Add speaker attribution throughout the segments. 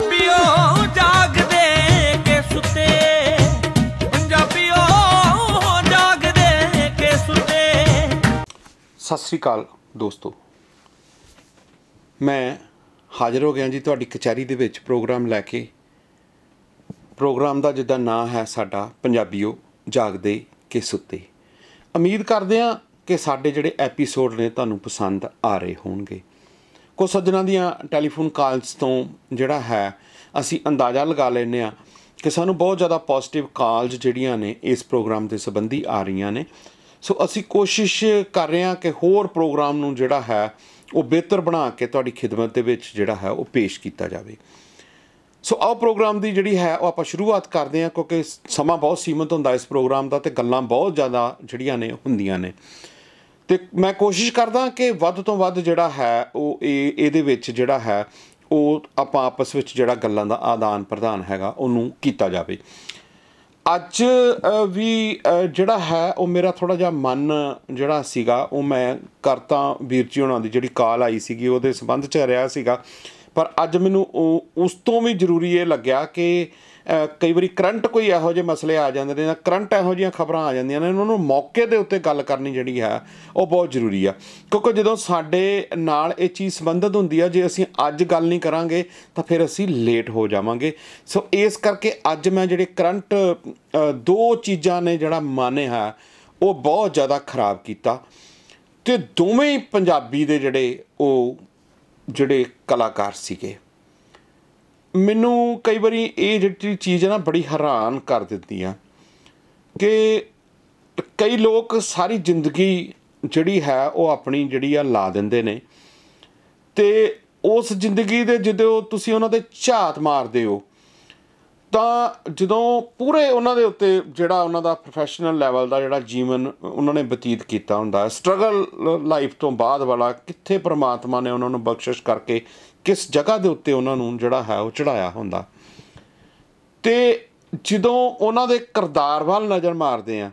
Speaker 1: ਪੰਜਾਬੀਓ ਜਾਗਦੇ ਕੇ ਸੁੱਤੇ ਪੰਜਾਬੀਓ ਜਾਗਦੇ ਕੇ ਸੁੱਤੇ ਸਤਿ ਸ੍ਰੀ ਅਕਾਲ ਦੋਸਤੋ ਮੈਂ ਹਾਜ਼ਰ ਹੋ ਗਿਆ ਜੀ ਤੁਹਾਡੀ ਕਚਹਿਰੀ ਦੇ ਵਿੱਚ ਪ੍ਰੋਗਰਾਮ ਲੈ ਕੇ ਪ੍ਰੋਗਰਾਮ ਦਾ ਜਿੱਦਾਂ ਨਾਂ ਹੈ ਸਾਡਾ ਪੰਜਾਬੀਓ ਜਾਗਦੇ ਕੇ ਸੁੱਤੇ ਉਮੀਦ ਕਰਦੇ ਹਾਂ ਕਿ ਸਾਡੇ ਜਿਹੜੇ ਐਪੀਸੋਡ ਨੇ ਤੁਹਾਨੂੰ ਪਸੰਦ ਆ ਰਹੇ ਹੋਣਗੇ ਕੋ ਸੱਜਣਾ ਦੀਆਂ ਟੈਲੀਫੋਨ ਕਾਲਸ ਤੋਂ ਜਿਹੜਾ ਹੈ ਅਸੀਂ ਅੰਦਾਜ਼ਾ ਲਗਾ ਲੈਨੇ ਆ ਕਿ ਸਾਨੂੰ ਬਹੁਤ ਜ਼ਿਆਦਾ ਪੋਜ਼ਿਟਿਵ ਕਾਲਸ ਜਿਹੜੀਆਂ ਨੇ ਇਸ ਪ੍ਰੋਗਰਾਮ ਦੇ ਸੰਬੰਧੀ ਆ ਰਹੀਆਂ ਨੇ ਸੋ ਅਸੀਂ ਕੋਸ਼ਿਸ਼ ਕਰ ਰਹੇ ਹਾਂ ਕਿ ਹੋਰ ਪ੍ਰੋਗਰਾਮ ਨੂੰ ਜਿਹੜਾ ਹੈ ਉਹ ਬਿਹਤਰ ਬਣਾ ਕੇ ਤੁਹਾਡੀ ਖਿਦਮਤ ਦੇ ਵਿੱਚ ਜਿਹੜਾ ਹੈ ਉਹ ਪੇਸ਼ ਕੀਤਾ ਜਾਵੇ ਸੋ ਆਹ ਪ੍ਰੋਗਰਾਮ ਦੀ ਜਿਹੜੀ ਹੈ ਉਹ ਆਪਾਂ ਸ਼ੁਰੂਆਤ ਕਰਦੇ ਹਾਂ ਕਿਉਂਕਿ ਸਮਾਂ ਬਹੁਤ ਸੀਮਤ ਹੁੰਦਾ ਇਸ ਪ੍ਰੋਗਰਾਮ ਦਾ ਤੇ ਗੱਲਾਂ ਬਹੁਤ ਜ਼ਿਆਦਾ ਜਿਹੜੀਆਂ ਨੇ ਹੁੰਦੀਆਂ ਨੇ ਤੇ ਮੈਂ ਕੋਸ਼ਿਸ਼ ਕਰਦਾ ਕਿ ਵੱਧ ਤੋਂ ਵੱਧ ਜਿਹੜਾ ਹੈ ਉਹ ਇਹ ਇਹਦੇ ਵਿੱਚ ਜਿਹੜਾ ਹੈ ਉਹ ਆਪਾਂ ਆਪਸ ਵਿੱਚ ਜਿਹੜਾ ਗੱਲਾਂ ਦਾ ਆਦਾਨ ਪ੍ਰਦਾਨ ਹੈਗਾ ਉਹਨੂੰ ਕੀਤਾ ਜਾਵੇ ਅੱਜ ਵੀ ਜਿਹੜਾ ਹੈ ਉਹ ਮੇਰਾ ਥੋੜਾ ਜਿਹਾ ਮਨ ਜਿਹੜਾ ਸੀਗਾ ਉਹ ਮੈਂ ਕਰਤਾ ਵੀਰ ਜੀ ਉਹਨਾਂ ਦੀ ਜਿਹੜੀ ਕਾਲ ਆਈ ਸੀਗੀ ਉਹਦੇ ਸੰਬੰਧ ਚ ਰਿਹਾ ਸੀਗਾ ਪਰ ਅੱਜ ਮੈਨੂੰ ਉਸ ਤੋਂ ਵੀ ਜ਼ਰੂਰੀ ਇਹ ਲੱਗਿਆ ਕਿ ਕਈ ਵਾਰੀ ਕਰੰਟ ਕੋਈ ਇਹੋ ਜਿਹੇ ਮਸਲੇ ਆ ਜਾਂਦੇ ਨੇ ਜਾਂ ਕਰੰਟ ਇਹੋ ਜੀਆਂ ਖਬਰਾਂ ਆ ਜਾਂਦੀਆਂ ਨੇ ਉਹਨਾਂ ਨੂੰ ਮੌਕੇ ਦੇ ਉੱਤੇ ਗੱਲ ਕਰਨੀ ਜਿਹੜੀ ਹੈ ਉਹ ਬਹੁਤ ਜ਼ਰੂਰੀ ਆ ਕਿਉਂਕਿ ਜਦੋਂ ਸਾਡੇ ਨਾਲ ਇਹ ਚੀਜ਼ ਸੰਬੰਧਿਤ ਹੁੰਦੀ ਆ ਜੇ ਅਸੀਂ ਅੱਜ ਗੱਲ ਨਹੀਂ ਕਰਾਂਗੇ ਤਾਂ ਫਿਰ ਅਸੀਂ ਲੇਟ ਹੋ ਜਾਵਾਂਗੇ ਸੋ ਇਸ ਕਰਕੇ ਅੱਜ ਮੈਂ ਜਿਹੜੇ ਕਰੰਟ ਦੋ ਚੀਜ਼ਾਂ ਨੇ ਜਿਹੜਾ ਮਾਨੇ ਹੈ ਉਹ ਬਹੁਤ ਜ਼ਿਆਦਾ ਖਰਾਬ ਕੀਤਾ ਤੇ ਦੋਵੇਂ ਪੰਜਾਬੀ ਦੇ ਜਿਹੜੇ ਉਹ ਜਿਹੜੇ ਕਲਾਕਾਰ ਸੀਗੇ ਮੈਨੂੰ ਕਈ ਵਾਰੀ ਇਹ ਜਿਹੜੀ ਚੀਜ਼ ਹੈ ਨਾ ਬੜੀ ਹੈਰਾਨ ਕਰ ਦਿੰਦੀ ਆ ਕਿ ਕਈ ਲੋਕ ਸਾਰੀ ਜ਼ਿੰਦਗੀ ਜਿਹੜੀ ਹੈ ਉਹ ਆਪਣੀ ਜਿਹੜੀ ਆ ਲਾ ਦਿੰਦੇ ਨੇ ਤੇ ਉਸ ਜ਼ਿੰਦਗੀ ਦੇ ਜਦੋਂ ਤੁਸੀਂ ਉਹਨਾਂ ਦੇ ਝਾਤ ਮਾਰਦੇ ਹੋ ਤਾਂ ਜਦੋਂ ਪੂਰੇ ਉਹਨਾਂ ਦੇ ਉੱਤੇ ਜਿਹੜਾ ਉਹਨਾਂ ਦਾ ਪ੍ਰੋਫੈਸ਼ਨਲ ਲੈਵਲ ਦਾ ਜਿਹੜਾ ਜੀਵਨ ਉਹਨਾਂ ਨੇ ਬਤੀਤ ਕੀਤਾ ਹੁੰਦਾ ਸਟਰਗਲ ਲਾਈਫ ਤੋਂ ਬਾਅਦ ਵਾਲਾ ਕਿੱਥੇ ਪ੍ਰਮਾਤਮਾ ਨੇ ਉਹਨਾਂ ਨੂੰ ਬਖਸ਼ਿਸ਼ ਕਰਕੇ ਕਿਸ ਜਗ੍ਹਾ ਦੇ ਉੱਤੇ ਉਹਨਾਂ ਨੂੰ ਜਿਹੜਾ ਹੈ ਉਹ ਚੜਾਇਆ ਹੁੰਦਾ ਤੇ ਜਦੋਂ ਉਹਨਾਂ ਦੇ ਕਰਦਾਰ ਵੱਲ ਨਜ਼ਰ ਮਾਰਦੇ ਆ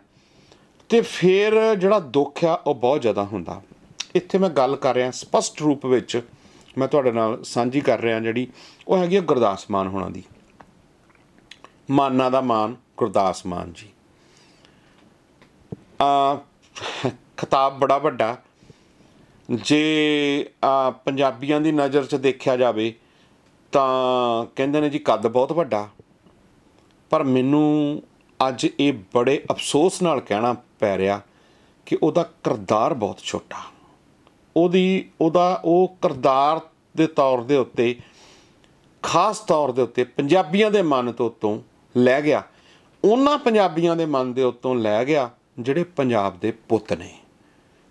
Speaker 1: ਤੇ ਫਿਰ ਜਿਹੜਾ ਦੁੱਖ ਆ ਉਹ ਬਹੁਤ ਜ਼ਿਆਦਾ ਹੁੰਦਾ ਇੱਥੇ ਮੈਂ ਗੱਲ ਕਰ ਰਿਹਾ ਸਪਸ਼ਟ ਰੂਪ ਵਿੱਚ ਮੈਂ ਤੁਹਾਡੇ ਨਾਲ ਸਾਂਝੀ ਕਰ ਰਿਹਾ ਜਿਹੜੀ ਉਹ ਹੈਗੀ ਗੁਰਦਾਸ ਮਾਨ ਹੋਣਾ ਦੀ ਮਾਨਾ ਦਾ ਮਾਨ ਗੁਰਦਾਸ ਮਾਨ ਜੀ ਆ ਖਿਤਾਬ ਬੜਾ ਵੱਡਾ ਜੇ ਆ ਪੰਜਾਬੀਆਂ ਦੀ ਨਜ਼ਰ 'ਚ ਦੇਖਿਆ ਜਾਵੇ ਤਾਂ ਕਹਿੰਦੇ ਨੇ ਜੀ ਕੱਦ ਬਹੁਤ ਵੱਡਾ ਪਰ ਮੈਨੂੰ ਅੱਜ ਇਹ ਬੜੇ ਅਫਸੋਸ ਨਾਲ ਕਹਿਣਾ ਪੈ ਰਿਹਾ ਕਿ ਉਹਦਾ ਕਰਦਾਰ ਬਹੁਤ ਛੋਟਾ ਉਹਦੀ ਉਹਦਾ ਉਹ ਕਰਦਾਰ ਦੇ ਤੌਰ ਦੇ ਉੱਤੇ ਖਾਸ ਤੌਰ ਦੇ ਉੱਤੇ ਪੰਜਾਬੀਆਂ ਦੇ ਮਨ ਤੋਂ ਤੋਂ ਲੈ ਗਿਆ ਉਹਨਾਂ ਪੰਜਾਬੀਆਂ ਦੇ ਮਨ ਦੇ ਉੱਤੋਂ ਲੈ ਗਿਆ ਜਿਹੜੇ ਪੰਜਾਬ ਦੇ ਪੁੱਤ ਨੇ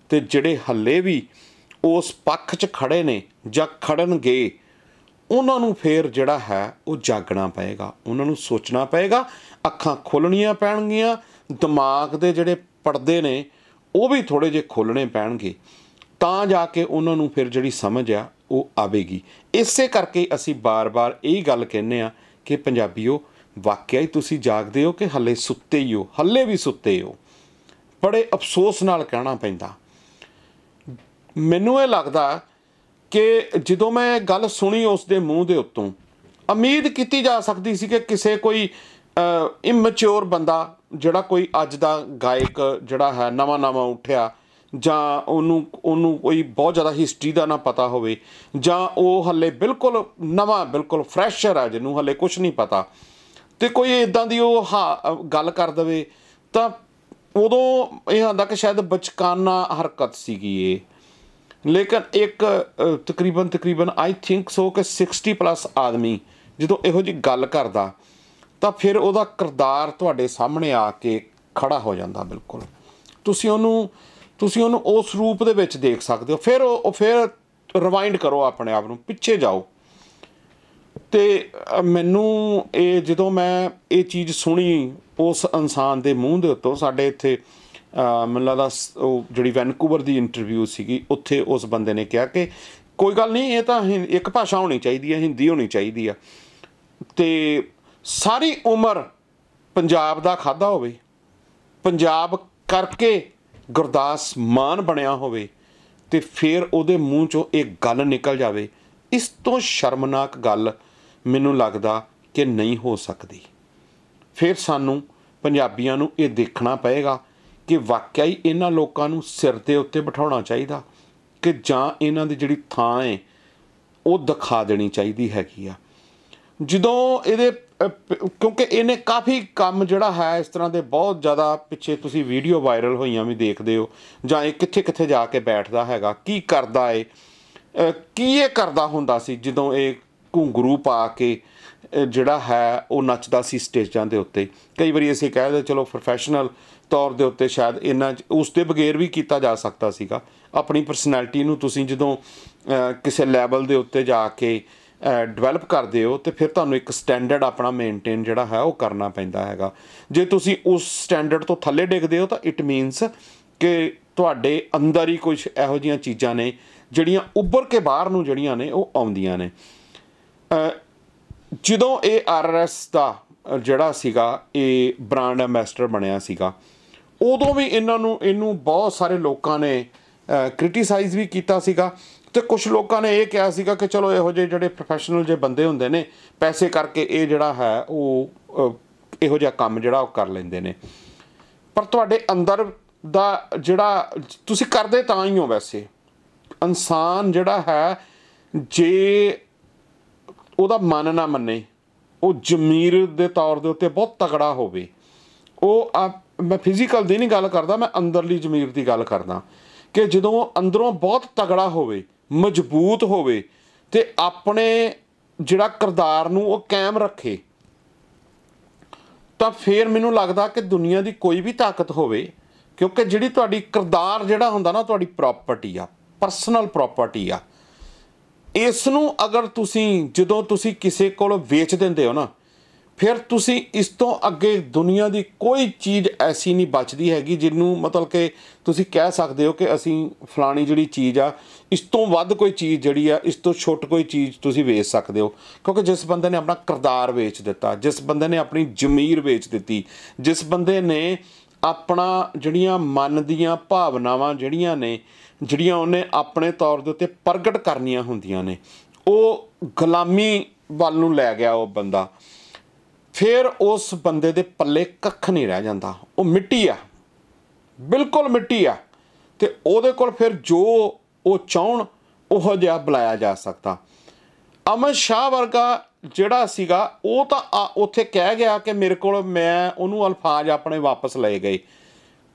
Speaker 1: ਤੇ ਜਿਹੜੇ ਹੱਲੇ ਵੀ ਉਸ ਪੱਖ 'ਚ ਖੜੇ ਨੇ ਜਾਂ ਖੜਨਗੇ ਉਹਨਾਂ ਨੂੰ ਫੇਰ ਜਿਹੜਾ ਹੈ ਉਹ ਜਾਗਣਾ ਪਏਗਾ ਉਹਨਾਂ ਨੂੰ ਸੋਚਣਾ ਪਏਗਾ ਅੱਖਾਂ ਖੋਲਣੀਆਂ ਪੈਣਗੀਆਂ ਦਿਮਾਗ ਦੇ ਜਿਹੜੇ ਪਰਦੇ ਨੇ ਉਹ ਵੀ ਥੋੜੇ ਜੇ ਖੋਲਣੇ ਪੈਣਗੇ ਤਾਂ ਜਾ ਕੇ ਉਹਨਾਂ ਨੂੰ ਫਿਰ ਜਿਹੜੀ ਸਮਝ ਆ ਉਹ ਆਵੇਗੀ ਇਸੇ ਕਰਕੇ ਅਸੀਂ ਬਾਰ-ਬਾਰ ਇਹ ਗੱਲ ਕਹਿੰਨੇ ਆ ਕਿ ਪੰਜਾਬੀਓ ਵਾਕਿਆ ਹੀ ਤੁਸੀਂ ਜਾਗਦੇ ਹੋ ਕਿ ਹੱਲੇ ਸੁੱਤੇ ਹੀ ਹੋ ਹੱਲੇ ਵੀ ਸੁੱਤੇ ਹੋ ਬੜੇ ਅਫਸੋਸ ਨਾਲ ਕਹਿਣਾ ਪੈਂਦਾ ਮੈਨੂੰ ਇਹ ਲੱਗਦਾ ਕਿ ਜਦੋਂ ਮੈਂ ਗੱਲ ਸੁਣੀ ਉਸ ਦੇ ਮੂੰਹ ਦੇ ਉੱਤੋਂ ਉਮੀਦ ਕੀਤੀ ਜਾ ਸਕਦੀ ਸੀ ਕਿ ਕਿਸੇ ਕੋਈ ਇਮੈਚੁਰ ਬੰਦਾ ਜਿਹੜਾ ਕੋਈ ਅੱਜ ਦਾ ਗਾਇਕ ਜਿਹੜਾ ਹੈ ਨਵਾਂ ਨਵਾਂ ਉੱਠਿਆ ਜਾਂ ਉਹਨੂੰ ਉਹਨੂੰ ਕੋਈ ਬਹੁਤ ਜ਼ਿਆਦਾ ਹਿਸਟਰੀ ਦਾ ਨਾ ਪਤਾ ਹੋਵੇ ਜਾਂ ਉਹ ਹੱਲੇ ਬਿਲਕੁਲ ਨਵਾਂ ਬਿਲਕੁਲ ਫਰੈਸ਼ਰ ਹੈ ਜਿਹਨੂੰ ਹੱਲੇ ਕੁਝ ਨਹੀਂ ਪਤਾ ਤੇ ਕੋਈ ਇਦਾਂ ਦੀ ਉਹ ਗੱਲ ਕਰ ਦਵੇ ਤਾਂ ਉਦੋਂ ਇਹ ਹੁੰਦਾ ਕਿ ਸ਼ਾਇਦ ਬਚਕਾਨਾ ਹਰਕਤ ਸੀਗੀ ਇਹ ਲੇਕਿਨ ਇੱਕ ਤਕਰੀਬਨ ਤਕਰੀਬਨ ਆਈ ਥਿੰਕ ਸੋ ਕਿ 60 ਪਲੱਸ ਆਦਮੀ ਜਦੋਂ ਇਹੋ ਜੀ ਗੱਲ ਕਰਦਾ ਤਾਂ ਫਿਰ ਉਹਦਾ ਕਿਰਦਾਰ ਤੁਹਾਡੇ ਸਾਹਮਣੇ ਆ ਕੇ ਖੜਾ ਹੋ ਜਾਂਦਾ ਬਿਲਕੁਲ ਤੁਸੀਂ ਉਹਨੂੰ ਤੁਸੀਂ ਉਹਨੂੰ ਉਸ ਰੂਪ ਦੇ ਵਿੱਚ ਦੇਖ ਸਕਦੇ ਹੋ ਫਿਰ ਉਹ ਫਿਰ ਰਿਵਾਈਂਡ ਕਰੋ ਆਪਣੇ ਆਪ ਨੂੰ ਪਿੱਛੇ ਜਾਓ ਤੇ ਮੈਨੂੰ ਇਹ ਜਦੋਂ ਮੈਂ ਇਹ ਚੀਜ਼ ਸੁਣੀ ਉਸ ਇਨਸਾਨ ਦੇ ਮੂੰਹ ਦੇ ਉੱਤੋਂ ਸਾਡੇ ਇੱਥੇ ਮੈਨੂੰ ਲੱਗਦਾ ਉਹ ਜਿਹੜੀ ਵੈਨਕੂਵਰ ਦੀ ਇੰਟਰਵਿਊ ਸੀਗੀ ਉੱਥੇ ਉਸ ਬੰਦੇ ਨੇ ਕਿਹਾ ਕਿ ਕੋਈ ਗੱਲ ਨਹੀਂ ਇਹ ਤਾਂ ਇੱਕ ਭਾਸ਼ਾ ਹੋਣੀ ਚਾਹੀਦੀ ਹੈ ਹਿੰਦੀ ਹੋਣੀ ਚਾਹੀਦੀ ਆ ਤੇ ਸਾਰੀ ਉਮਰ ਪੰਜਾਬ ਦਾ ਖਾਦਾ ਹੋਵੇ ਪੰਜਾਬ ਕਰਕੇ ਗੁਰਦਾਸ ਮਾਨ ਬਣਿਆ ਹੋਵੇ ਤੇ ਫਿਰ ਉਹਦੇ ਮੂੰਹ ਚੋਂ ਇਹ ਗੱਲ ਨਿਕਲ ਜਾਵੇ ਇਸ ਤੋਂ ਸ਼ਰਮਨਾਕ ਗੱਲ ਮੈਨੂੰ ਲੱਗਦਾ ਕਿ ਨਹੀਂ ਹੋ ਸਕਦੀ ਫਿਰ ਸਾਨੂੰ ਪੰਜਾਬੀਆਂ ਨੂੰ ਇਹ ਦੇਖਣਾ ਪਏਗਾ ਕਿ ਵਾਕਿਆ ਹੀ ਇਹਨਾਂ ਲੋਕਾਂ ਨੂੰ ਸਿਰ ਦੇ ਉੱਤੇ ਬਿਠਾਉਣਾ ਚਾਹੀਦਾ ਕਿ ਜਾਂ ਇਹਨਾਂ ਦੀ ਜਿਹੜੀ ਥਾਂ ਹੈ ਉਹ ਦਿਖਾ ਦੇਣੀ ਚਾਹੀਦੀ ਹੈਗੀ ਆ ਜਦੋਂ ਇਹਦੇ ਕਿਉਂਕਿ ਇਹਨੇ ਕਾਫੀ ਕੰਮ ਜਿਹੜਾ ਹੈ ਇਸ ਤਰ੍ਹਾਂ ਦੇ ਬਹੁਤ ਜ਼ਿਆਦਾ ਪਿੱਛੇ ਤੁਸੀਂ ਵੀਡੀਓ ਵਾਇਰਲ ਹੋਈਆਂ ਵੀ ਦੇਖਦੇ ਹੋ ਜਾਂ ਇਹ ਕਿੱਥੇ ਕਿੱਥੇ ਜਾ ਕੇ ਬੈਠਦਾ ਹੈਗਾ ਕੀ ਕਰਦਾ ਏ ਕੀ ਇਹ ਕਰਦਾ ਹੁੰਦਾ ਸੀ ਜਦੋਂ ਇਹ ਘੁੰਗਰੂ ਪਾ ਕੇ ਜਿਹੜਾ ਹੈ ਉਹ ਨੱਚਦਾ ਸੀ ਸਟੇਜਾਂ ਦੇ ਉੱਤੇ ਕਈ ਵਾਰੀ ਅਸੀਂ ਕਹਿੰਦੇ ਚਲੋ ਪ੍ਰੋਫੈਸ਼ਨਲ ਤੌਰ ਦੇ ਉੱਤੇ ਸ਼ਾਇਦ ਇਹਨਾਂ ਉਸ ਦੇ ਬਗੈਰ ਵੀ ਕੀਤਾ ਜਾ ਸਕਦਾ ਸੀਗਾ ਆਪਣੀ ਪਰਸਨੈਲਿਟੀ ਨੂੰ ਤੁਸੀਂ ਜਦੋਂ ਕਿਸੇ ਲੈਵਲ ਦੇ ਉੱਤੇ ਜਾ ਕੇ ਡਿਵੈਲਪ ਕਰਦੇ ਹੋ ਤੇ ਫਿਰ ਤੁਹਾਨੂੰ ਇੱਕ ਸਟੈਂਡਰਡ ਆਪਣਾ ਮੇਨਟੇਨ ਜਿਹੜਾ ਹੈ ਉਹ ਕਰਨਾ ਪੈਂਦਾ ਹੈਗਾ ਜੇ ਤੁਸੀਂ ਉਸ ਸਟੈਂਡਰਡ ਤੋਂ ਥੱਲੇ ਡਿੱਗਦੇ ਹੋ ਤਾਂ ਇਟ ਮੀਨਸ ਕਿ ਤੁਹਾਡੇ ਅੰਦਰ ਹੀ ਕੁਝ ਇਹੋ ਜੀਆਂ ਚੀਜ਼ਾਂ ਨੇ ਜਿਹੜੀਆਂ ਉੱਭਰ ਕੇ ਬਾਹਰ ਨੂੰ ਜਿਹੜੀਆਂ ਨੇ ਉਹ ਆਉਂਦੀਆਂ ਨੇ ਜਦੋਂ ਇਹ ਆਰਐਸ ਦਾ ਜਿਹੜਾ ਸੀਗਾ ਇਹ ਬ੍ਰਾਂਡ ਐਮਬੈਸਡਰ ਬਣਿਆ ਸੀਗਾ ਉਦੋਂ ਵੀ ਇਹਨਾਂ ਨੂੰ ਇਹਨੂੰ ਬਹੁਤ ਸਾਰੇ ਲੋਕਾਂ ਨੇ ਕ੍ਰਿਟਿਸਾਈਜ਼ ਵੀ ਕੀਤਾ ਸੀਗਾ ਤੇ ਕੁਝ ਲੋਕਾਂ ਨੇ ਇਹ ਕਿਹਾ ਸੀਗਾ ਕਿ ਚਲੋ ਇਹੋ ਜਿਹੇ ਜਿਹੜੇ ਪ੍ਰੋਫੈਸ਼ਨਲ ਜੇ ਬੰਦੇ ਹੁੰਦੇ ਨੇ ਪੈਸੇ ਕਰਕੇ ਇਹ ਜਿਹੜਾ ਹੈ ਉਹ ਇਹੋ ਜਿਹਾ ਕੰਮ ਜਿਹੜਾ ਉਹ ਕਰ ਲੈਂਦੇ ਨੇ ਪਰ ਤੁਹਾਡੇ ਅੰਦਰ ਦਾ ਜਿਹੜਾ ਤੁਸੀਂ ਕਰਦੇ ਤਾਂ ਹੀ ਹੋ ਵੈਸੇ ਇਨਸਾਨ ਜਿਹੜਾ ਹੈ ਜੇ ਉਹਦਾ ਮਨ ਨਾ ਮੰਨੇ ਉਹ ਜ਼ਮੀਰ ਦੇ ਤੌਰ ਦੇ ਉੱਤੇ ਬਹੁਤ ਤਕੜਾ ਹੋਵੇ ਉਹ ਆ ਮੈਂ ਫਿਜ਼ੀਕਲ ਦੀ ਨਹੀਂ ਗੱਲ ਕਰਦਾ ਮੈਂ ਅੰਦਰਲੀ ਜ਼ਮੀਰ ਦੀ ਗੱਲ ਕਰਦਾ ਕਿ ਜਦੋਂ ਅੰਦਰੋਂ ਬਹੁਤ ਤਗੜਾ ਹੋਵੇ ਮਜ਼ਬੂਤ ਹੋਵੇ ਤੇ ਆਪਣੇ ਜਿਹੜਾ ਕਰਦਾਰ ਨੂੰ ਉਹ ਕਾਇਮ ਰੱਖੇ ਤਾਂ ਫੇਰ ਮੈਨੂੰ ਲੱਗਦਾ ਕਿ ਦੁਨੀਆ ਦੀ ਕੋਈ ਵੀ ਤਾਕਤ ਹੋਵੇ ਕਿਉਂਕਿ ਜਿਹੜੀ ਤੁਹਾਡੀ ਕਰਦਾਰ ਜਿਹੜਾ ਹੁੰਦਾ ਨਾ ਤੁਹਾਡੀ ਪ੍ਰਾਪਰਟੀ ਆ ਪਰਸਨਲ ਪ੍ਰਾਪਰਟੀ ਆ ਇਸ ਨੂੰ ਅਗਰ ਤੁਸੀਂ ਜਦੋਂ ਤੁਸੀਂ ਕਿਸੇ ਕੋਲ ਵੇਚ ਦਿੰਦੇ ਹੋ ਨਾ ਫਿਰ ਤੁਸੀਂ ਇਸ ਤੋਂ ਅੱਗੇ ਦੁਨੀਆ ਦੀ ਕੋਈ ਚੀਜ਼ ਐਸੀ ਨਹੀਂ ਬਚਦੀ ਹੈਗੀ ਜਿੰਨੂੰ ਮਤਲਬ ਕਿ ਤੁਸੀਂ ਕਹਿ ਸਕਦੇ ਹੋ ਕਿ ਅਸੀਂ ਫਲਾਣੀ ਜਿਹੜੀ ਚੀਜ਼ ਆ ਇਸ ਤੋਂ ਵੱਧ ਕੋਈ ਚੀਜ਼ ਜਿਹੜੀ ਆ ਇਸ ਤੋਂ ਛੋਟ ਕੋਈ ਚੀਜ਼ ਤੁਸੀਂ ਵੇਚ ਸਕਦੇ ਹੋ ਕਿਉਂਕਿ ਜਿਸ ਬੰਦੇ ਨੇ ਆਪਣਾ ਕਰਤਾਰ ਵੇਚ ਦਿੱਤਾ ਜਿਸ ਬੰਦੇ ਨੇ ਆਪਣੀ ਜ਼ਮੀਰ ਵੇਚ ਦਿੱਤੀ ਜਿਸ ਬੰਦੇ ਨੇ ਆਪਣਾ ਜਿਹੜੀਆਂ ਮਨ ਦੀਆਂ ਭਾਵਨਾਵਾਂ ਜਿਹੜੀਆਂ ਨੇ ਜਿਹੜੀਆਂ ਉਹਨੇ ਆਪਣੇ ਤੌਰ ਦੇ ਉੱਤੇ ਪ੍ਰਗਟ ਕਰਨੀਆਂ ਹੁੰਦੀਆਂ ਨੇ ਉਹ ਗੁਲਾਮੀ ਵੱਲ ਨੂੰ ਲੈ ਗਿਆ ਉਹ ਬੰਦਾ ਫਿਰ ਉਸ ਬੰਦੇ ਦੇ ਪੱਲੇ ਕੱਖ ਨਹੀਂ ਰਹਿ ਜਾਂਦਾ ਉਹ ਮਿੱਟੀ ਆ ਬਿਲਕੁਲ ਮਿੱਟੀ ਆ ਤੇ ਉਹਦੇ ਕੋਲ ਫਿਰ ਜੋ ਉਹ ਚਾਹਣ ਉਹ ਜਿਹਾ ਬੁਲਾਇਆ ਜਾ ਸਕਦਾ ਅਮਨ ਸ਼ਾਹ ਵਰਗਾ ਜਿਹੜਾ ਸੀਗਾ ਉਹ ਤਾਂ ਉੱਥੇ ਕਹਿ ਗਿਆ ਕਿ ਮੇਰੇ ਕੋਲ ਮੈਂ ਉਹਨੂੰ ਅਲਫਾਜ਼ ਆਪਣੇ ਵਾਪਸ ਲੈ ਗਏ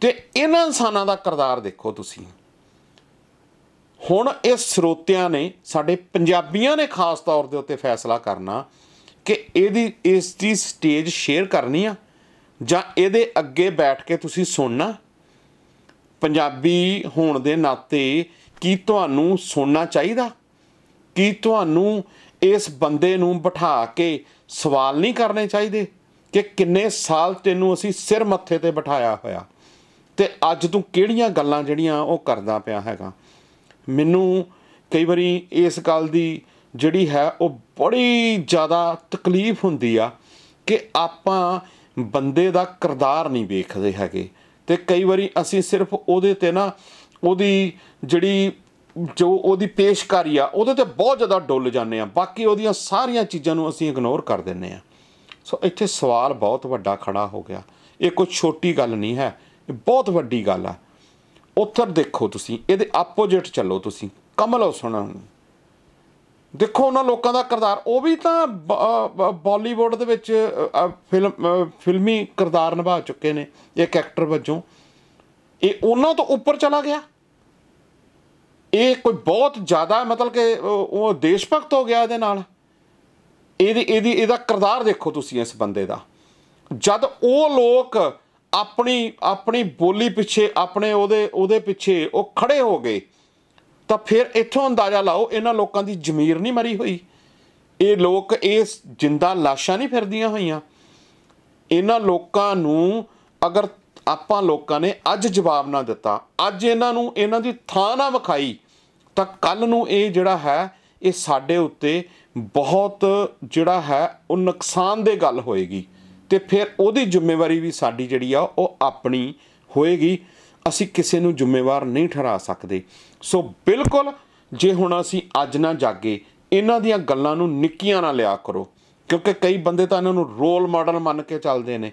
Speaker 1: ਤੇ ਇਹਨਾਂ ਇਨਸਾਨਾਂ ਦਾ ਕਰਤਾਰ ਦੇਖੋ ਤੁਸੀਂ ਹੁਣ ਇਹ ਸਰੋਤਿਆਂ ਨੇ ਸਾਡੇ ਪੰਜਾਬੀਆਂ ਨੇ ਖਾਸ ਤੌਰ ਦੇ ਉੱਤੇ ਫੈਸਲਾ ਕਰਨਾ ਕਿ ਇਹਦੀ ਇਸ ਦੀ ਸਟੇਜ ਸ਼ੇਅਰ ਕਰਨੀ ਆ ਜਾਂ ਇਹਦੇ ਅੱਗੇ ਬੈਠ ਕੇ ਤੁਸੀਂ ਸੁਣਨਾ ਪੰਜਾਬੀ ਹੋਣ ਦੇ ਨਾਤੇ ਕੀ ਤੁਹਾਨੂੰ ਸੁਣਨਾ ਚਾਹੀਦਾ ਕੀ ਤੁਹਾਨੂੰ ਇਸ ਬੰਦੇ ਨੂੰ ਬਿਠਾ ਕੇ ਸਵਾਲ ਨਹੀਂ ਕਰਨੇ ਚਾਹੀਦੇ ਕਿ ਕਿੰਨੇ ਸਾਲ ਤੈਨੂੰ ਅਸੀਂ ਸਿਰ ਮੱਥੇ ਤੇ ਬਿਠਾਇਆ ਹੋਇਆ ਤੇ ਅੱਜ ਤੂੰ ਕਿਹੜੀਆਂ ਗੱਲਾਂ ਜਿਹੜੀਆਂ ਉਹ ਕਰਦਾ ਪਿਆ ਹੈਗਾ ਮੈਨੂੰ ਕਈ ਵਾਰੀ ਇਸ ਗੱਲ ਦੀ ਜਿਹੜੀ ਹੈ ਉਹ ਬੜੀ ਜ਼ਿਆਦਾ ਤਕਲੀਫ ਹੁੰਦੀ ਆ ਕਿ ਆਪਾਂ ਬੰਦੇ ਦਾ ਕਿਰਦਾਰ ਨਹੀਂ ਵੇਖਦੇ ਹੈਗੇ ਤੇ ਕਈ ਵਾਰੀ ਅਸੀਂ ਸਿਰਫ ਉਹਦੇ ਤੇ ਨਾ ਉਹਦੀ ਜਿਹੜੀ ਜੋ ਉਹਦੀ ਪੇਸ਼ਕਾਰੀ ਆ ਉਹਦੇ ਤੇ ਬਹੁਤ ਜ਼ਿਆਦਾ ਡੁੱਲ ਜਾਂਦੇ ਆ ਬਾਕੀ ਉਹਦੀਆਂ ਸਾਰੀਆਂ ਚੀਜ਼ਾਂ ਨੂੰ ਅਸੀਂ ਇਗਨੋਰ ਕਰ ਦਿੰਨੇ ਆ ਸੋ ਇੱਥੇ ਸਵਾਲ ਬਹੁਤ ਵੱਡਾ ਖੜਾ ਹੋ ਗਿਆ ਇਹ ਕੋਈ ਛੋਟੀ ਗੱਲ ਨਹੀਂ ਹੈ ਇਹ ਬਹੁਤ ਵੱਡੀ ਗੱਲ ਆ ਉੱਥਰ ਦੇਖੋ ਤੁਸੀਂ ਇਹਦੇ ਆਪੋਜ਼ਿਟ ਚੱਲੋ ਤੁਸੀਂ ਕਮਲ ਹੋ ਦੇਖੋ ਉਹਨਾਂ ਲੋਕਾਂ ਦਾ ਕਿਰਦਾਰ ਉਹ ਵੀ ਤਾਂ ਬਾਲੀਵੁੱਡ ਦੇ ਵਿੱਚ ਫਿਲਮ ਫਿਲਮੀ ਕਿਰਦਾਰ ਨਿਭਾ ਚੁੱਕੇ ਨੇ ਇੱਕ ਐਕਟਰ ਵਜੋਂ ਇਹ ਉਹਨਾਂ ਤੋਂ ਉੱਪਰ ਚਲਾ ਗਿਆ ਇਹ ਕੋਈ ਬਹੁਤ ਜ਼ਿਆਦਾ ਮਤਲਬ ਕਿ ਉਹ ਦੇਸ਼ ਭਗਤ ਹੋ ਗਿਆ ਇਹਦੇ ਨਾਲ ਇਹਦੀ ਇਹਦੀ ਇਹਦਾ ਕਿਰਦਾਰ ਦੇਖੋ ਤੁਸੀਂ ਇਸ ਬੰਦੇ ਦਾ ਜਦ ਉਹ ਲੋਕ ਆਪਣੀ ਆਪਣੀ ਬੋਲੀ ਪਿੱਛੇ ਆਪਣੇ ਉਹਦੇ ਉਹਦੇ ਪਿੱਛੇ ਉਹ ਖੜੇ ਹੋ ਗਏ ਤਾਂ ਫਿਰ ਇੱਥੋਂ ਅੰਦਾਜ਼ਾ ਲਾਓ ਇਹਨਾਂ ਲੋਕਾਂ ਦੀ ਜ਼ਮੀਰ ਨਹੀਂ ਮਰੀ ਹੋਈ ਇਹ ਲੋਕ ਇਸ ਜਿੰਦਾ ਲਾਸ਼ਾਂ ਨਹੀਂ ਫਿਰਦੀਆਂ ਹੋਈਆਂ ਇਹਨਾਂ ਲੋਕਾਂ ਨੂੰ ਅਗਰ ਆਪਾਂ ਲੋਕਾਂ ਨੇ ਅੱਜ ਜਵਾਬ ਨਾ ਦਿੱਤਾ ਅੱਜ ਇਹਨਾਂ ਨੂੰ ਇਹਨਾਂ ਦੀ ਥਾਂ ਨਾ ਵਿਖਾਈ ਤਾਂ ਕੱਲ ਨੂੰ ਇਹ ਜਿਹੜਾ ਹੈ ਇਹ ਸਾਡੇ ਉੱਤੇ ਬਹੁਤ ਜਿਹੜਾ ਹੈ ਉਹ ਨੁਕਸਾਨ ਦੇ ਗੱਲ ਹੋਏਗੀ ਤੇ ਫਿਰ ਉਹਦੀ ਜ਼ਿੰਮੇਵਾਰੀ ਵੀ ਸਾਡੀ ਜਿਹੜੀ ਆ ਉਹ ਆਪਣੀ ਹੋਏਗੀ ਅਸੀਂ ਕਿਸੇ ਨੂੰ ਜ਼ਿੰਮੇਵਾਰ ਨਹੀਂ ਠਹਿਰਾ ਸਕਦੇ ਸੋ ਬਿਲਕੁਲ ਜੇ ਹੁਣ ਅਸੀਂ ਅੱਜ ਨਾ ਜਾਗੇ ਇਹਨਾਂ ਦੀਆਂ ਗੱਲਾਂ ਨੂੰ ਨਿੱਕੀਆਂ ਨਾ ਲਿਆ ਕਰੋ ਕਿਉਂਕਿ ਕਈ ਬੰਦੇ ਤਾਂ ਇਹਨਾਂ ਨੂੰ ਰੋਲ ਮਾਡਲ ਮੰਨ ਕੇ ਚੱਲਦੇ ਨੇ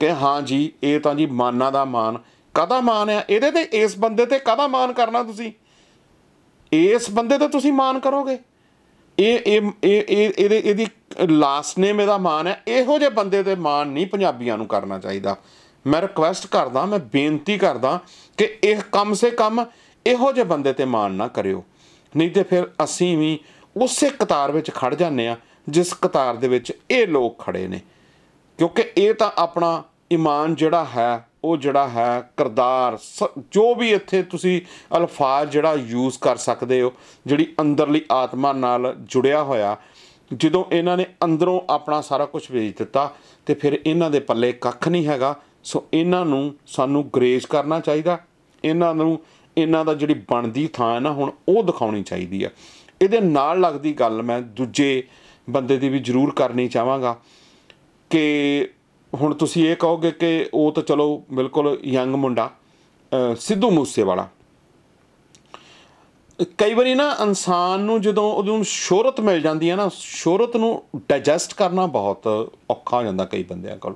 Speaker 1: ਕਿ ਹਾਂ ਜੀ ਇਹ ਤਾਂ ਜੀ ਮਾਨਾ ਦਾ ਮਾਨ ਕਾਦਾ ਮਾਨ ਆ ਇਹਦੇ ਤੇ ਇਸ ਬੰਦੇ ਤੇ ਕਾਦਾ ਮਾਨ ਕਰਨਾ ਤੁਸੀਂ ਇਸ ਬੰਦੇ ਤੇ ਤੁਸੀਂ ਮਾਨ ਕਰੋਗੇ ਇਹ ਇਹ ਇਹ ਇਹਦੇ ਇਹਦੀ ਲਾਸਟ ਨੇਮ ਇਹਦਾ ਮਾਨ ਹੈ ਇਹੋ ਜਿਹੇ ਬੰਦੇ ਤੇ ਮਾਨ ਨਹੀਂ ਪੰਜਾਬੀਆਂ ਨੂੰ ਕਰਨਾ ਚਾਹੀਦਾ ਮੈਂ ਰਿਕਵੈਸਟ ਕਰਦਾ ਮੈਂ ਬੇਨਤੀ ਕਰਦਾ ਕਿ ਇਹ ਕੰਮ ਸੇ ਕੰਮ ਇਹੋ ਜਿਹੇ ਬੰਦੇ ਤੇ ਮਾਨ ਨਾ ਕਰਿਓ ਨਹੀਂ ਤੇ ਫਿਰ ਅਸੀਂ ਵੀ ਉਸੇ ਕਤਾਰ ਵਿੱਚ ਖੜ ਜਾਂਦੇ ਆ ਜਿਸ ਕਤਾਰ ਦੇ ਵਿੱਚ ਇਹ ਲੋਕ ਖੜੇ ਨੇ ਕਿਉਂਕਿ ਇਹ ਤਾਂ ਆਪਣਾ ਈਮਾਨ ਜਿਹੜਾ ਹੈ ਉਹ ਜਿਹੜਾ ਹੈ ਕਰਦਾਰ ਜੋ ਵੀ ਇੱਥੇ ਤੁਸੀਂ ਅਲਫਾਜ਼ ਜਿਹੜਾ ਯੂਜ਼ ਕਰ ਸਕਦੇ ਹੋ ਜਿਹੜੀ ਅੰਦਰਲੀ ਆਤਮਾ ਨਾਲ ਜੁੜਿਆ ਹੋਇਆ ਜਦੋਂ ਇਹਨਾਂ ਨੇ ਅੰਦਰੋਂ ਆਪਣਾ ਸਾਰਾ ਕੁਝ ਵੇਚ ਦਿੱਤਾ ਤੇ ਫਿਰ ਇਹਨਾਂ ਦੇ ਪੱਲੇ ਕੱਖ ਨਹੀਂ ਹੈਗਾ ਸੋ ਇਹਨਾਂ ਨੂੰ ਸਾਨੂੰ ਗਰੇਜ ਕਰਨਾ ਚਾਹੀਦਾ ਇਹਨਾਂ ਨੂੰ ਇਹਨਾਂ ਦਾ ਜਿਹੜੀ ਬਣਦੀ ਥਾਂ ਹੈ ਨਾ ਹੁਣ ਉਹ ਦਿਖਾਉਣੀ ਚਾਹੀਦੀ ਆ ਇਹਦੇ ਨਾਲ ਲੱਗਦੀ ਗੱਲ ਮੈਂ ਦੂਜੇ ਬੰਦੇ ਦੀ ਵੀ ਜ਼ਰੂਰ ਕਰਨੀ ਚਾਹਾਂਗਾ ਕਿ ਹੁਣ ਤੁਸੀਂ ਇਹ ਕਹੋਗੇ ਕਿ ਉਹ ਤਾਂ ਚਲੋ ਬਿਲਕੁਲ ਯੰਗ ਮੁੰਡਾ ਸਿੱਧੂ ਮੂਸੇਵਾਲਾ ਕਈ ਵਾਰੀ ਨਾ ਇਨਸਾਨ ਨੂੰ ਜਦੋਂ ਉਹਨੂੰ ਸ਼ੋਹਰਤ ਮਿਲ ਜਾਂਦੀ ਹੈ ਨਾ ਸ਼ੋਹਰਤ ਨੂੰ ਡਾਈਜੈਸਟ ਕਰਨਾ ਬਹੁਤ ਔਖਾ ਹੋ ਜਾਂਦਾ ਕਈ ਬੰਦਿਆਂ ਕੋਲ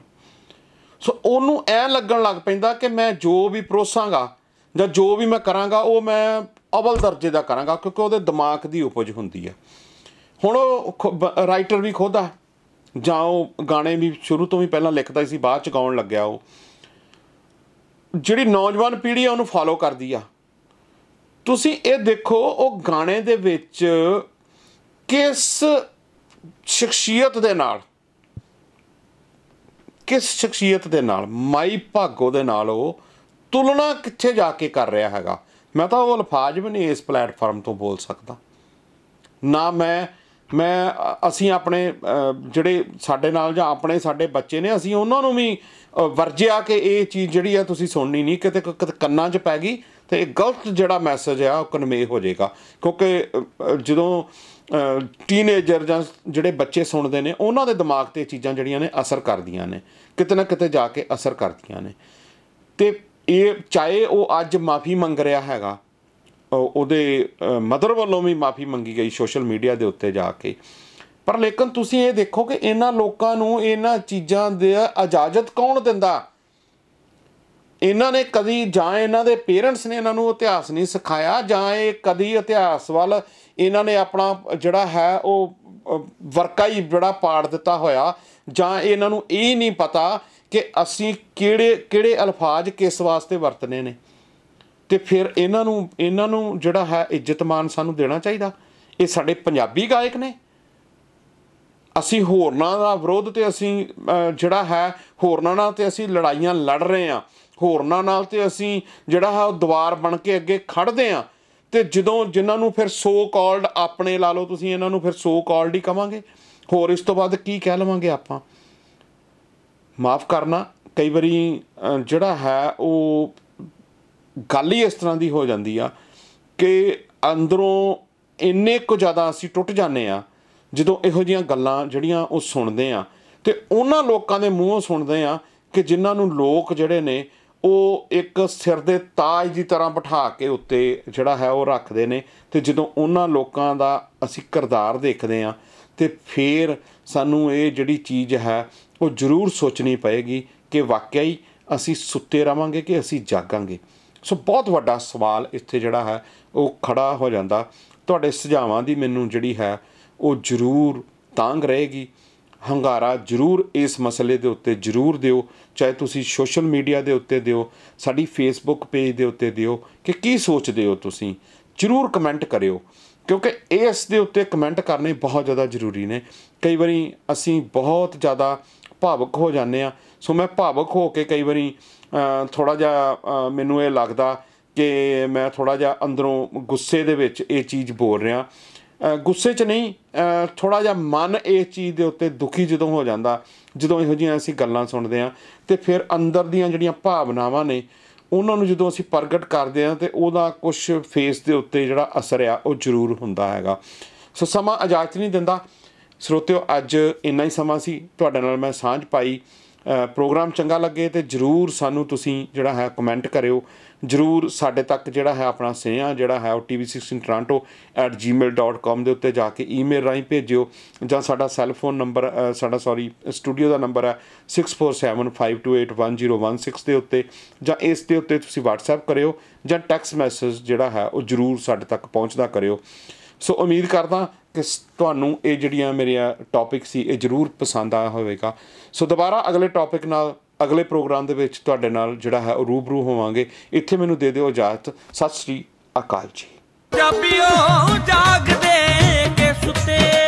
Speaker 1: ਸੋ ਉਹਨੂੰ ਐ ਲੱਗਣ ਲੱਗ ਪੈਂਦਾ ਕਿ ਮੈਂ ਜੋ ਵੀ ਪਰੋਸਾਂਗਾ ਜਾਂ ਜੋ ਵੀ ਮੈਂ ਕਰਾਂਗਾ ਉਹ ਮੈਂ ਅਵਲ ਦਰਜੇ ਦਾ ਕਰਾਂਗਾ ਕਿਉਂਕਿ ਉਹਦੇ ਦਿਮਾਗ ਦੀ ਉਪਜ ਹੁੰਦੀ ਹੈ ਹੁਣ ਉਹ ਰਾਈਟਰ ਵੀ ਖੋਦਾ ਜਾਂ ਉਹ ਗਾਣੇ ਵੀ ਸ਼ੁਰੂ ਤੋਂ ਵੀ ਪਹਿਲਾਂ ਲਿਖਦਾ ਸੀ ਬਾਅਦ ਚ ਗਾਉਣ ਲੱਗਿਆ ਉਹ ਜਿਹੜੀ ਨੌਜਵਾਨ ਪੀੜ੍ਹੀ ਆ ਉਹਨੂੰ ਫਾਲੋ ਕਰਦੀ ਆ ਤੁਸੀਂ ਇਹ ਦੇਖੋ ਉਹ ਗਾਣੇ ਦੇ ਵਿੱਚ ਕਿਸ ਸ਼ਖਸੀਅਤ ਦੇ ਨਾਲ ਕਿਸ ਸ਼ਖਸੀਅਤ ਦੇ ਨਾਲ ਮਾਈ ਭਾਗੋ ਦੇ ਨਾਲ ਉਹ ਤੁਲਨਾ ਕਿੱਥੇ ਜਾ ਕੇ ਕਰ ਰਿਹਾ ਹੈਗਾ ਮੈਂ ਤਾਂ ਉਹ ਅਲਫਾਜ਼ ਵੀ ਨਹੀਂ ਇਸ ਪਲੇਟਫਾਰਮ ਤੋਂ ਬੋਲ ਸਕਦਾ ਨਾ ਮੈਂ ਮੈਂ ਅਸੀਂ ਆਪਣੇ ਜਿਹੜੇ ਸਾਡੇ ਨਾਲ ਜਾਂ ਆਪਣੇ ਸਾਡੇ ਬੱਚੇ ਨੇ ਅਸੀਂ ਉਹਨਾਂ ਨੂੰ ਵੀ ਵਰਜਿਆ ਕਿ ਇਹ ਚੀਜ਼ ਜਿਹੜੀ ਆ ਤੁਸੀਂ ਸੁਣਨੀ ਨਹੀਂ ਕਿਤੇ ਕੰਨਾਂ 'ਚ ਪੈ ਗਈ ਤੇ ਇਹ ਗਲਤ ਜਿਹੜਾ ਮੈਸੇਜ ਆ ਉਹ ਕਨਵੇ ਹੋ ਜਾਏਗਾ ਕਿਉਂਕਿ ਜਦੋਂ ਟੀਨੇਜਰ ਜਾਂ ਜਿਹੜੇ ਬੱਚੇ ਸੁਣਦੇ ਨੇ ਉਹਨਾਂ ਦੇ ਦਿਮਾਗ ਤੇ ਚੀਜ਼ਾਂ ਜਿਹੜੀਆਂ ਨੇ ਅਸਰ ਕਰਦੀਆਂ ਨੇ ਕਿਤੇ ਨਾ ਕਿਤੇ ਜਾ ਕੇ ਅਸਰ ਕਰਦੀਆਂ ਨੇ ਤੇ ਇਹ ਚਾਹੇ ਉਹ ਅੱਜ ਮਾਫੀ ਮੰਗ ਰਿਹਾ ਹੈਗਾ ਉਹਦੇ ਮਦਰ ਵੱਲੋਂ ਵੀ ਮਾਫੀ ਮੰਗੀ ਗਈ ਸੋਸ਼ਲ ਮੀਡੀਆ ਦੇ ਉੱਤੇ ਜਾ ਕੇ ਪਰ ਲੇਕਿਨ ਤੁਸੀਂ ਇਹ ਦੇਖੋ ਕਿ ਇਹਨਾਂ ਲੋਕਾਂ ਨੂੰ ਇਹਨਾਂ ਚੀਜ਼ਾਂ ਦੇ ਇਜਾਜ਼ਤ ਕੌਣ ਦਿੰਦਾ ਇਹਨਾਂ ਨੇ ਕਦੀ ਜਾਂ ਇਹਨਾਂ ਦੇ ਪੇਰੈਂਟਸ ਨੇ ਇਹਨਾਂ ਨੂੰ ਇਤਿਹਾਸ ਨਹੀਂ ਸਿਖਾਇਆ ਜਾਂ ਇਹ ਕਦੀ ਇਤਿਹਾਸ ਵੱਲ ਇਹਨਾਂ ਨੇ ਆਪਣਾ ਜਿਹੜਾ ਹੈ ਉਹ ਵਰਕਾ ਹੀ ਜਿਹੜਾ ਪਾੜ ਦਿੱਤਾ ਹੋਇਆ ਜਾਂ ਇਹਨਾਂ ਨੂੰ ਇਹ ਨਹੀਂ ਪਤਾ ਕਿ ਅਸੀਂ ਕਿਹੜੇ ਕਿਹੜੇ ਅਲਫਾਜ਼ ਕਿਸ ਵਾਸਤੇ ਵਰਤਨੇ ਨੇ ਤੇ ਫਿਰ ਇਹਨਾਂ ਨੂੰ ਇਹਨਾਂ ਨੂੰ ਜਿਹੜਾ ਹੈ ਇੱਜ਼ਤ ਮਾਨ ਸਾਨੂੰ ਦੇਣਾ ਚਾਹੀਦਾ ਇਹ ਸਾਡੇ ਪੰਜਾਬੀ ਗਾਇਕ ਨੇ ਅਸੀਂ ਹੋਰਨਾਂ ਦਾ ਵਿਰੋਧ ਤੇ ਅਸੀਂ ਜਿਹੜਾ ਹੈ ਹੋਰਨਾਂ ਨਾਲ ਤੇ ਅਸੀਂ ਲੜਾਈਆਂ ਲੜ ਰਹੇ ਆ ਹੋਰਨਾਂ ਨਾਲ ਤੇ ਅਸੀਂ ਜਿਹੜਾ ਹੈ ਦੁਆਰ ਬਣ ਕੇ ਅੱਗੇ ਖੜਦੇ ਆ ਤੇ ਜਦੋਂ ਜਿਨ੍ਹਾਂ ਨੂੰ ਫਿਰ ਸੋ ਕਾਲਡ ਆਪਣੇ ਲਾ ਲਓ ਤੁਸੀਂ ਇਹਨਾਂ ਨੂੰ ਫਿਰ ਸੋ ਕਾਲਡ ਹੀ ਕਵਾਂਗੇ ਹੋਰ ਇਸ ਤੋਂ ਬਾਅਦ ਕੀ ਕਹਿ ਲਵਾਂਗੇ ਆਪਾਂ ਮਾਫ ਕਰਨਾ ਕਈ ਵਾਰੀ ਜਿਹੜਾ ਹੈ ਉਹ ਗੱਲ ਹੀ ਇਸ ਤਰ੍ਹਾਂ ਦੀ ਹੋ ਜਾਂਦੀ ਆ ਕਿ ਅੰਦਰੋਂ ਇੰਨੇ ਕੁ ਜ਼ਿਆਦਾ ਅਸੀਂ ਟੁੱਟ ਜਾਂਦੇ ਆ ਜਦੋਂ ਇਹੋ ਜੀਆਂ ਗੱਲਾਂ ਜਿਹੜੀਆਂ ਉਹ ਸੁਣਦੇ ਆ ਤੇ ਉਹਨਾਂ ਲੋਕਾਂ ਦੇ ਮੂੰਹੋਂ ਸੁਣਦੇ ਆ ਕਿ ਜਿਨ੍ਹਾਂ ਨੂੰ ਲੋਕ ਜਿਹੜੇ ਨੇ ਉਹ ਇੱਕ ਸਿਰ ਦੇ ਤਾਜ ਦੀ ਤਰ੍ਹਾਂ ਬਿਠਾ ਕੇ ਉੱਤੇ ਜਿਹੜਾ ਹੈ ਉਹ ਰੱਖਦੇ ਨੇ ਤੇ ਜਦੋਂ ਉਹਨਾਂ ਲੋਕਾਂ ਦਾ ਅਸੀਂ ਕਿਰਦਾਰ ਦੇਖਦੇ ਆ ਤੇ ਫੇਰ ਸਾਨੂੰ ਇਹ ਜਿਹੜੀ ਚੀਜ਼ ਹੈ ਉਹ ਜ਼ਰੂਰ ਸੋਚਣੀ ਪਏਗੀ ਕਿ ਵਾਕਿਆ ਹੀ ਅਸੀਂ ਸੁੱਤੇ ਰਵਾਂਗੇ ਕਿ ਅਸੀਂ ਜਾਗਾਂਗੇ ਸੋ ਬਹੁਤ ਵੱਡਾ ਸਵਾਲ ਇੱਥੇ ਜਿਹੜਾ ਹੈ ਉਹ ਖੜਾ ਹੋ ਜਾਂਦਾ ਤੁਹਾਡੇ ਸੁਝਾਵਾਂ ਦੀ ਮੈਨੂੰ ਜਿਹੜੀ ਹੈ ਉਹ ਜ਼ਰੂਰ ਤਾਂਗ ਰਹੇਗੀ ਹੰਗਾਰਾ ਜ਼ਰੂਰ ਇਸ ਮਸਲੇ ਦੇ ਉੱਤੇ ਜ਼ਰੂਰ ਦਿਓ ਚਾਹੇ ਤੁਸੀਂ ਸੋਸ਼ਲ ਮੀਡੀਆ ਦੇ ਉੱਤੇ ਦਿਓ ਸਾਡੀ ਫੇਸਬੁੱਕ ਪੇਜ ਦੇ ਉੱਤੇ ਦਿਓ ਕਿ ਕੀ ਸੋਚਦੇ ਹੋ ਤੁਸੀਂ ਜ਼ਰੂਰ ਕਮੈਂਟ ਕਰਿਓ ਕਿਉਂਕਿ ਇਸ ਦੇ ਉੱਤੇ ਕਮੈਂਟ ਕਰਨੇ ਬਹੁਤ ਜ਼ਿਆਦਾ ਜ਼ਰੂਰੀ ਨੇ ਕਈ ਵਾਰੀ ਅਸੀਂ ਬਹੁਤ ਜ਼ਿਆਦਾ ਭਾਵਕ ਹੋ ਜਾਂਦੇ ਆ ਸੋ ਮੈਂ ਭਾਵਕ ਹੋ ਕੇ ਕਈ ਵਾਰੀ ਥੋੜਾ ਜਿਹਾ ਮੈਨੂੰ ਇਹ ਲੱਗਦਾ ਕਿ ਮੈਂ ਥੋੜਾ ਜਿਹਾ ਅੰਦਰੋਂ ਗੁੱਸੇ ਦੇ ਵਿੱਚ ਇਹ ਚੀਜ਼ ਬੋਲ ਰਿਹਾ ਗੁੱਸੇ 'ਚ ਨਹੀਂ ਥੋੜਾ ਜਿਹਾ ਮਨ ਇਸ ਚੀਜ਼ ਦੇ ਉੱਤੇ ਦੁਖੀ ਜਦੋਂ ਹੋ ਜਾਂਦਾ ਜਦੋਂ ਇਹੋ ਜਿਹੀਆਂ ਅਸੀਂ ਗੱਲਾਂ ਸੁਣਦੇ ਆ ਤੇ ਫਿਰ ਅੰਦਰ ਦੀਆਂ ਜਿਹੜੀਆਂ ਭਾਵਨਾਵਾਂ ਨੇ ਉਹਨਾਂ ਨੂੰ ਜਦੋਂ ਅਸੀਂ ਪ੍ਰਗਟ ਕਰਦੇ ਆ ਤੇ ਉਹਦਾ ਕੁਝ ਫੇਸ ਦੇ ਉੱਤੇ ਜਿਹੜਾ ਅਸਰ ਆ ਉਹ ਜ਼ਰੂਰ ਹੁੰਦਾ ਹੈਗਾ ਸੋ ਸਮਾਂ ਅਜਾਤ ਨਹੀਂ ਦਿੰਦਾ ਸਰੋਤਿਓ ਅੱਜ ਇੰਨਾ ਹੀ ਸਮਾਂ ਸੀ ਤੁਹਾਡੇ ਨਾਲ ਮੈਂ ਸਾਂਝ ਪਾਈ ਪ੍ਰੋਗਰਾਮ ਚੰਗਾ ਲੱਗੇ ਤੇ ਜਰੂਰ ਸਾਨੂੰ ਤੁਸੀਂ ਜਿਹੜਾ ਹੈ ਕਮੈਂਟ ਕਰਿਓ ਜਰੂਰ ਸਾਡੇ ਤੱਕ ਜਿਹੜਾ ਹੈ ਆਪਣਾ ਸਿਹਾ ਜਿਹੜਾ ਹੈ ਉਹ tv16toronto@gmail.com ਦੇ ਉੱਤੇ ਜਾ ਕੇ ਈਮੇਲ ਰਾਹੀਂ ਭੇਜਿਓ ਜਾਂ ਸਾਡਾ ਸੈੱਲਫੋਨ ਫੋਨ ਨੰਬਰ ਸਾਡਾ ਸੌਰੀ ਸਟੂਡੀਓ ਦਾ ਨੰਬਰ ਹੈ 6475281016 ਦੇ ਉੱਤੇ ਜਾਂ ਇਸ ਦੇ ਉੱਤੇ ਤੁਸੀਂ WhatsApp ਕਰਿਓ ਜਾਂ ਟੈਕਸਟ ਮੈਸੇਜ ਜਿਹੜਾ ਹੈ ਉਹ ਜਰੂਰ ਸਾਡੇ ਤੱਕ ਪਹੁੰਚਦਾ ਕਰਿਓ ਸੋ ਉਮੀਦ ਕਰਦਾ ਕਿ ਤੁਹਾਨੂੰ ਇਹ ਜਿਹੜੀਆਂ ਮੇਰੀਆਂ ਟੌਪਿਕ ਸੀ ਇਹ ਜ਼ਰੂਰ ਪਸੰਦ ਆਇਆ ਹੋਵੇਗਾ ਸੋ ਦੁਬਾਰਾ ਅਗਲੇ ਟੌਪਿਕ ਨਾਲ ਅਗਲੇ ਪ੍ਰੋਗਰਾਮ ਦੇ ਵਿੱਚ ਤੁਹਾਡੇ ਨਾਲ ਜਿਹੜਾ ਹੈ ਉਹ ਰੂਬਰੂ ਹੋਵਾਂਗੇ ਇੱਥੇ ਮੈਨੂੰ ਦੇ ਦਿਓ ਇਜਾਜ਼ਤ ਸਤਿ ਸ੍ਰੀ ਅਕਾਲ ਜੀ ਜਾਪਿਓ ਜਾਗਦੇ ਕੇ ਸੁੱਤੇ